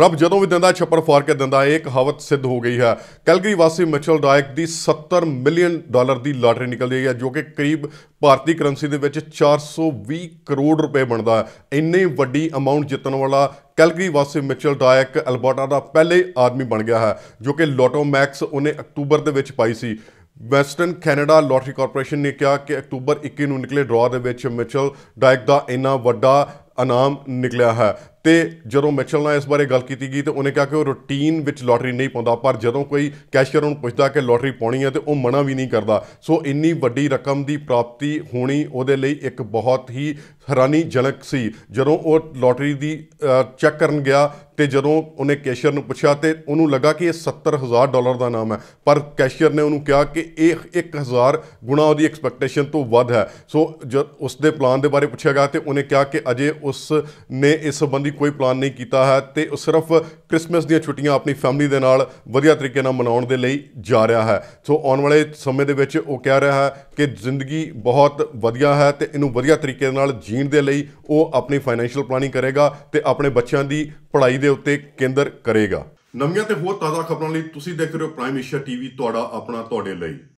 ਰੱਬ ਜਦੋਂ ਵੀ ਦਿੰਦਾ ਛੱਪੜ ਫਾਰ ਕੇ ਦਿੰਦਾ ਇਹ ਕਹਾਵਤ ਸਿੱਧ ਹੋ ਗਈ ਹੈ ਕੈਲਗਰੀ ਵਾਸੀ ਮਿਚਲ ਡਾਇਕ ਦੀ 70 ਮਿਲੀਅਨ ਡਾਲਰ ਦੀ ਲਾਟਰੀ ਨਿਕਲਦੀ ਹੈ ਜੋ ਕਿ ਕਰੀਬ ਭਾਰਤੀ ਕਰੰਸੀ ਦੇ ਵਿੱਚ 420 ਕਰੋੜ ਰੁਪਏ ਬਣਦਾ ਹੈ ਇੰਨੀ ਵੱਡੀ ਅਮਾਉਂਟ ਜਿੱਤਣ ਵਾਲਾ ਕੈਲਗਰੀ ਵਾਸੀ ਮਿਚਲ ਡਾਇਕ ਅਲਬਰਟਾ ਦਾ ਪਹਿਲੇ ਆਦਮੀ ਬਣ ਗਿਆ ਹੈ ਜੋ ਕਿ ਲੋਟੋ ਮੈਕਸ ਉਹਨੇ ਅਕਤੂਬਰ ਦੇ ਵਿੱਚ ਪਾਈ ਸੀ ਵੈਸਟਰਨ ਕੈਨੇਡਾ ਲਾਟਰੀ ਕਾਰਪੋਰੇਸ਼ਨ ਨੇ ਕਿਹਾ ਕਿ ਅਕਤੂਬਰ 21 ਨੂੰ ਨਿਕਲੇ ਡਰਾਅ ਦੇ ਵਿੱਚ ਮਿਚਲ ਡਾਇਕ ਦਾ ਇੰਨਾ ਵੱਡਾ ਇਨਾਮ ਨਿਕਲਿਆ ਹੈ ਤੇ ਜਦੋਂ ਮਿਚਲ ਨਾਲ ਇਸ ਬਾਰੇ ਗੱਲ ਕੀਤੀ ਗਈ ਤੇ ਉਹਨੇ ਕਿਹਾ ਕਿ ਉਹ ਰੁਟੀਨ ਵਿੱਚ ਲੋਟਰੀ ਨਹੀਂ ਪਾਉਂਦਾ ਪਰ ਜਦੋਂ ਕੋਈ ਕੈਸ਼ੀਅਰ ਉਹਨੂੰ ਪੁੱਛਦਾ ਕਿ ਲੋਟਰੀ ਪਾਉਣੀ ਹੈ ਤੇ ਉਹ ਮਨਾ ਵੀ ਨਹੀਂ ਕਰਦਾ ਸੋ ਇੰਨੀ ਵੱਡੀ ਰਕਮ ਦੀ ਪ੍ਰਾਪਤੀ ਹੋਣੀ ਉਹਦੇ ਲਈ ਇੱਕ ਬਹੁਤ ਹੀ ਹੈਰਾਨੀਜਨਕ ਸੀ ਜਦੋਂ ਉਹ ਲੋਟਰੀ ਦੀ ਚੈੱਕ ਕਰਨ ਗਿਆ ਤੇ ਜਦੋਂ ਉਹਨੇ ਕੈਸ਼ੀਅਰ ਨੂੰ ਪੁੱਛਿਆ ਤੇ ਉਹਨੂੰ ਲੱਗਾ ਕਿ ਇਹ 70000 ਡਾਲਰ ਦਾ ਨਾਮ ਹੈ ਪਰ ਕੈਸ਼ੀਅਰ ਨੇ ਉਹਨੂੰ ਕਿਹਾ ਕਿ ਇਹ 1000 ਗੁਣਾ ਉਹਦੀ ਐਕਸਪੈਕਟੇਸ਼ਨ ਤੋਂ ਵੱਧ ਹੈ ਸੋ ਉਸ ਦੇ ਪਲਾਨ ਦੇ ਬਾਰੇ ਪੁੱਛਿਆ ਗਿਆ ਤੇ ਉਹਨੇ ਕਿਹਾ ਕਿ ਅਜੇ ਉਸ ਨੇ ਇਸ ਸੰਬੰਧੀ ਕੋਈ ਪਲਾਨ ਨਹੀਂ ਕੀਤਾ ਹੈ ਤੇ ਉਹ ਸਿਰਫ 크리스마ਸ ਦੀਆਂ ਛੁੱਟੀਆਂ ਆਪਣੀ ਫੈਮਿਲੀ ਦੇ ਨਾਲ ਵਧੀਆ ਤਰੀਕੇ ਨਾਲ ਮਨਾਉਣ ਦੇ ਲਈ ਜਾ ਰਿਹਾ ਹੈ ਸੋ ਆਉਣ ਵਾਲੇ ਸਮੇਂ ਦੇ ਵਿੱਚ ਉਹ ਕਹਿ ਰਿਹਾ ਹੈ ਕਿ ਜ਼ਿੰਦਗੀ ਬਹੁਤ ਵਧੀਆ ਹੈ ਤੇ ਇਹਨੂੰ ਵਧੀਆ ਤਰੀਕੇ ਨਾਲ ਜੀਣ ਦੇ ਲਈ ਉਹ ਆਪਣੀ ਫਾਈਨੈਂਸ਼ੀਅਲ ਪਲਾਨਿੰਗ ਕਰੇਗਾ ਤੇ ਆਪਣੇ ਬੱਚਿਆਂ ਦੀ ਪੜ੍ਹਾਈ ਦੇ ਉੱਤੇ ਕੇਂਦਰ ਕਰੇਗਾ ਨਵੀਆਂ ਤੇ ਹੋਰ ਤਾਜ਼ਾ ਖਬਰਾਂ ਲਈ ਤੁਸੀਂ ਦੇਖ ਰਹੇ ਹੋ ਪ੍ਰਾਈਮ ਏਸ਼ੀਆ ਟੀਵੀ ਤੁਹਾਡਾ ਆਪਣਾ ਤੁਹਾਡੇ ਲਈ